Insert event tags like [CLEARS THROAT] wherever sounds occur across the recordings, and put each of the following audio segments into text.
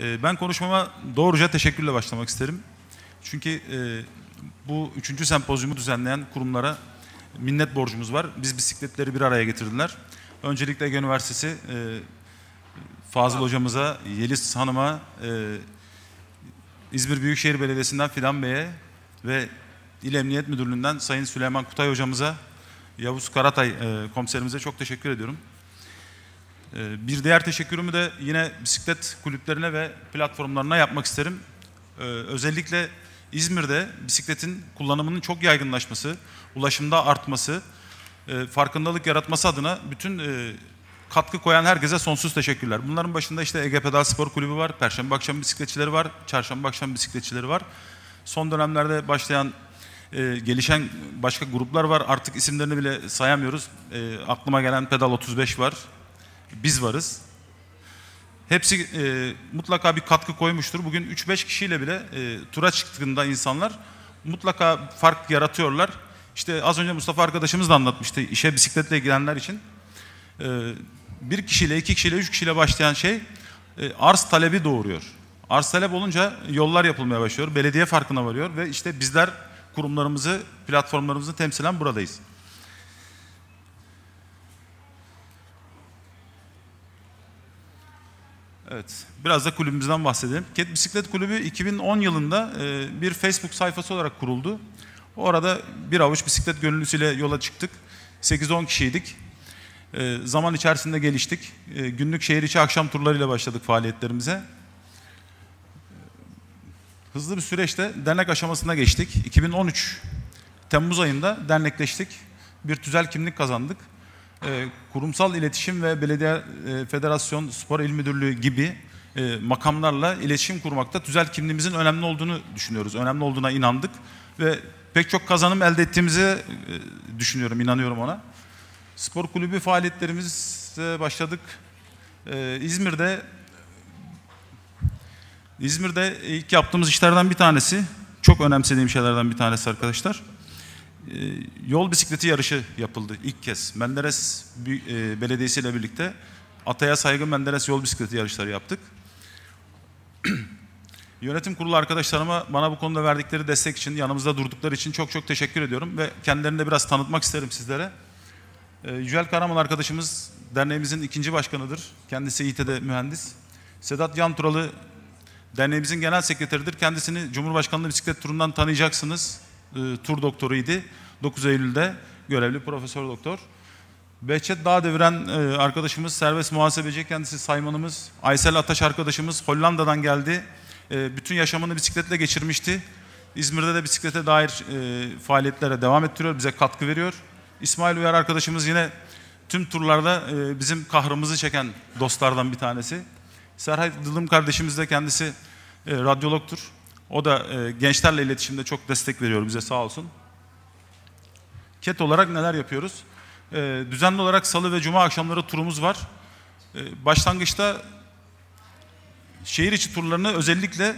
Ee, ben konuşmama doğruca teşekkürle başlamak isterim. Çünkü e, bu üçüncü sempozyumu düzenleyen kurumlara minnet borcumuz var. Biz bisikletleri bir araya getirdiler. Öncelikle Ege Üniversitesi e, Fazıl Hocamıza, Yeliz Hanım'a, e, İzmir Büyükşehir Belediyesi'nden Fidan Bey'e ve İl Emniyet Müdürlüğü'nden Sayın Süleyman Kutay Hocamıza, Yavuz Karatay komiserimize çok teşekkür ediyorum. Ee, bir diğer teşekkürümü de yine bisiklet kulüplerine ve platformlarına yapmak isterim. Ee, özellikle İzmir'de bisikletin kullanımının çok yaygınlaşması, ulaşımda artması, e, farkındalık yaratması adına bütün e, katkı koyan herkese sonsuz teşekkürler. Bunların başında işte Ege Pedal Spor Kulübü var, Perşembe akşam bisikletçileri var, Çarşamba akşam bisikletçileri var. Son dönemlerde başlayan, e, gelişen başka gruplar var. Artık isimlerini bile sayamıyoruz. aklıma gelen Pedal 35 var, biz varız. Hepsi e, mutlaka bir katkı koymuştur. Bugün 3-5 kişiyle bile e, tura çıktığında insanlar mutlaka fark yaratıyorlar. İşte az önce Mustafa arkadaşımız da anlatmıştı işe bisikletle gidenler için. E, bir kişiyle, iki kişiyle, üç kişiyle başlayan şey e, arz talebi doğuruyor. Arz talep olunca yollar yapılmaya başlıyor. Belediye farkına varıyor ve işte bizler kurumlarımızı, platformlarımızı temsilen buradayız. Evet, biraz da kulübümüzden bahsedelim. Ket Bisiklet Kulübü 2010 yılında e, bir Facebook sayfası olarak kuruldu. Orada bir avuç bisiklet gönüllüsüyle yola çıktık. 8-10 kişiydik. E, zaman içerisinde geliştik. E, günlük şehir içi akşam turlarıyla başladık faaliyetlerimize. Hızlı bir süreçte dernek aşamasına geçtik. 2013 Temmuz ayında dernekleştik. Bir tüzel kimlik kazandık. E, kurumsal iletişim ve belediye e, federasyon spor il müdürlüğü gibi e, makamlarla iletişim kurmakta tüzel kimliğimizin önemli olduğunu düşünüyoruz. Önemli olduğuna inandık ve pek çok kazanım elde ettiğimizi düşünüyorum, inanıyorum ona. Spor kulübü faaliyetlerimize başladık. İzmir'de İzmir'de ilk yaptığımız işlerden bir tanesi, çok önemsediğim şeylerden bir tanesi arkadaşlar. Ee, yol bisikleti yarışı yapıldı ilk kez. Menderes e, Belediyesi ile birlikte Ataya Saygı Menderes yol bisikleti yarışları yaptık. [CLEARS THROAT] Yönetim kurulu arkadaşlarıma bana bu konuda verdikleri destek için, yanımızda durdukları için çok çok teşekkür ediyorum ve kendilerini de biraz tanıtmak isterim sizlere. Ee, Yücel Karaman arkadaşımız derneğimizin ikinci başkanıdır. Kendisi İT'de mühendis. Sedat Yanturalı derneğimizin genel sekreteridir. Kendisini Cumhurbaşkanlığı bisiklet turundan tanıyacaksınız. E, tur doktoruydu. 9 Eylül'de görevli profesör doktor. Behçet Dağdeviren e, arkadaşımız, serbest muhasebeci kendisi saymanımız, Aysel Ataş arkadaşımız Hollanda'dan geldi. E, bütün yaşamını bisikletle geçirmişti. İzmir'de de bisiklete dair e, faaliyetlere devam ettiriyor, bize katkı veriyor. İsmail Uyar arkadaşımız yine tüm turlarda bizim kahrımızı çeken dostlardan bir tanesi. Serhat Dılım kardeşimiz de kendisi radyologtur. O da e, gençlerle iletişimde çok destek veriyor bize sağ olsun. KET olarak neler yapıyoruz? E, düzenli olarak salı ve cuma akşamları turumuz var. E, başlangıçta şehir içi turlarını özellikle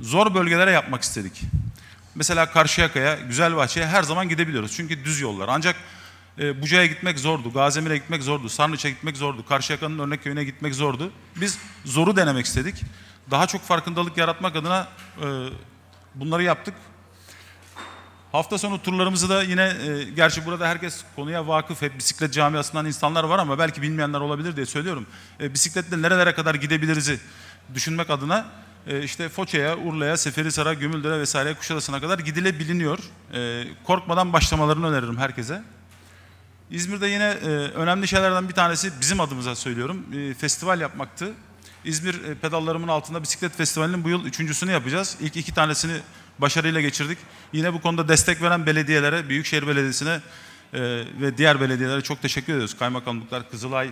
zor bölgelere yapmak istedik. Mesela Karşıyaka'ya, Güzelbahçe'ye her zaman gidebiliyoruz. Çünkü düz yollar. Ancak e, Buca'ya gitmek zordu, Gazemir'e gitmek zordu, Sarnıç'a gitmek zordu, Karşıyaka'nın örnek köyüne gitmek zordu. Biz zoru denemek istedik. Daha çok farkındalık yaratmak adına e, bunları yaptık. Hafta sonu turlarımızı da yine, e, gerçi burada herkes konuya vakıf, hep bisiklet camiasından insanlar var ama belki bilmeyenler olabilir diye söylüyorum. E, bisikletle nerelere kadar gidebiliriz'i düşünmek adına e, işte Foça'ya, Urla'ya, Seferihisar'a, Gümüldere vesaire Kuşadası'na kadar gidilebiliniyor. E, korkmadan başlamalarını öneririm herkese. İzmir'de yine e, önemli şeylerden bir tanesi bizim adımıza söylüyorum. E, festival yapmaktı. İzmir e, pedallarımın altında bisiklet festivalinin bu yıl üçüncüsünü yapacağız. İlk iki tanesini başarıyla geçirdik. Yine bu konuda destek veren belediyelere, Büyükşehir Belediyesi'ne e, ve diğer belediyelere çok teşekkür ediyoruz. Kaymakamlıklar, Kızılay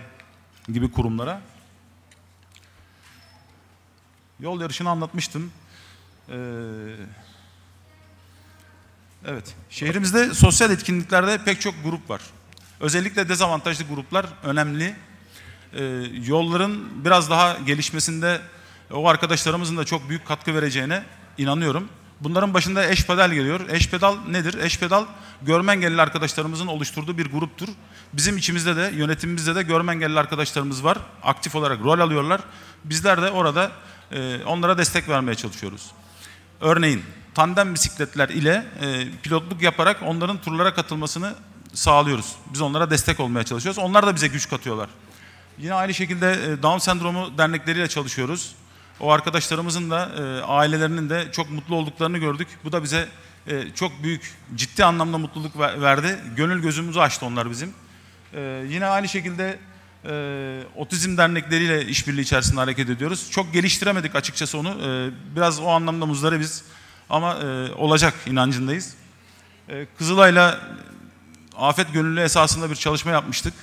gibi kurumlara. Yol yarışını anlatmıştım. E, evet, şehrimizde sosyal etkinliklerde pek çok grup var. Özellikle dezavantajlı gruplar önemli. Ee, yolların biraz daha gelişmesinde e, o arkadaşlarımızın da çok büyük katkı vereceğine inanıyorum. Bunların başında eş pedal geliyor. Eş pedal nedir? Eş pedal görme engelli arkadaşlarımızın oluşturduğu bir gruptur. Bizim içimizde de yönetimimizde de görme engelli arkadaşlarımız var. Aktif olarak rol alıyorlar. Bizler de orada e, onlara destek vermeye çalışıyoruz. Örneğin tandem bisikletler ile e, pilotluk yaparak onların turlara katılmasını sağlıyoruz. Biz onlara destek olmaya çalışıyoruz. Onlar da bize güç katıyorlar. Yine aynı şekilde e, Down sendromu dernekleriyle çalışıyoruz. O arkadaşlarımızın da e, ailelerinin de çok mutlu olduklarını gördük. Bu da bize e, çok büyük, ciddi anlamda mutluluk verdi. Gönül gözümüzü açtı onlar bizim. Yine aynı şekilde otizm dernekleriyle işbirliği içerisinde hareket ediyoruz. Çok geliştiremedik açıkçası onu. Biraz o anlamda muzları biz ama olacak inancındayız. Kızılay'la afet gönüllü esasında bir çalışma yapmıştık.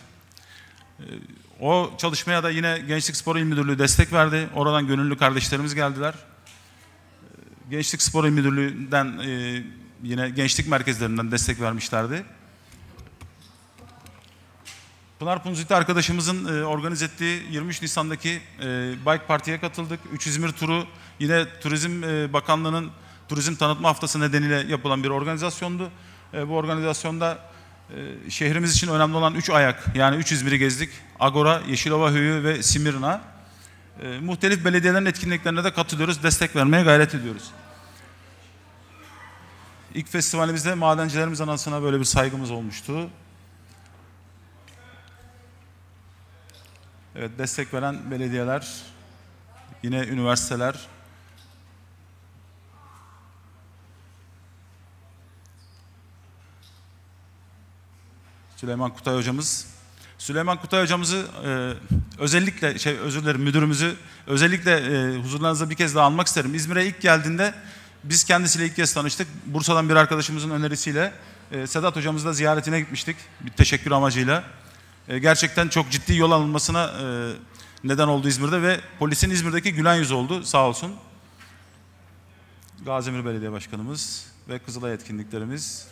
O çalışmaya da yine Gençlik Spor İl Müdürlüğü destek verdi. Oradan gönüllü kardeşlerimiz geldiler. Ee, gençlik Spor İl Müdürlüğü'nden e, yine gençlik merkezlerinden destek vermişlerdi. Pınar Punziti arkadaşımızın e, organize ettiği 23 Nisan'daki e, Bike Party'ye katıldık. 3 İzmir turu yine Turizm Bakanlığı'nın Turizm Tanıtma Haftası nedeniyle yapılan bir organizasyondu. Bu organizasyonda ee, şehrimiz için önemli olan üç ayak yani üç İzmir'i gezdik. Agora, Yeşilova Höyü ve Simirna. E, muhtelif belediyelerin etkinliklerine de katılıyoruz. Destek vermeye gayret ediyoruz. İlk festivalimizde madencilerimiz anasına böyle bir saygımız olmuştu. Evet destek veren belediyeler, yine üniversiteler, Süleyman Kutay hocamız. Süleyman Kutay hocamızı e, özellikle şey özür dilerim müdürümüzü özellikle e, huzurlarınıza bir kez daha almak isterim. İzmir'e ilk geldiğinde biz kendisiyle ilk kez tanıştık. Bursa'dan bir arkadaşımızın önerisiyle e, Sedat hocamızla ziyaretine gitmiştik bir teşekkür amacıyla. E, gerçekten çok ciddi yol alınmasına e, neden oldu İzmir'de ve polisin İzmir'deki gülen yüz oldu sağ olsun. Gazimir Belediye Başkanımız ve Kızılay etkinliklerimiz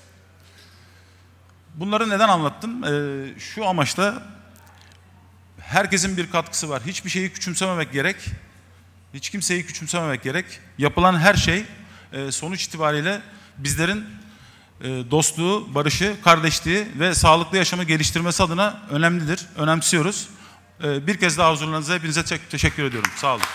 Bunları neden anlattım? Ee, şu amaçla herkesin bir katkısı var. Hiçbir şeyi küçümsememek gerek. Hiç kimseyi küçümsememek gerek. Yapılan her şey e, sonuç itibariyle bizlerin e, dostluğu, barışı, kardeşliği ve sağlıklı yaşamı geliştirmesi adına önemlidir. Önemsiyoruz. E, bir kez daha huzurlarınıza hepinize teşekkür ediyorum. Sağ olun.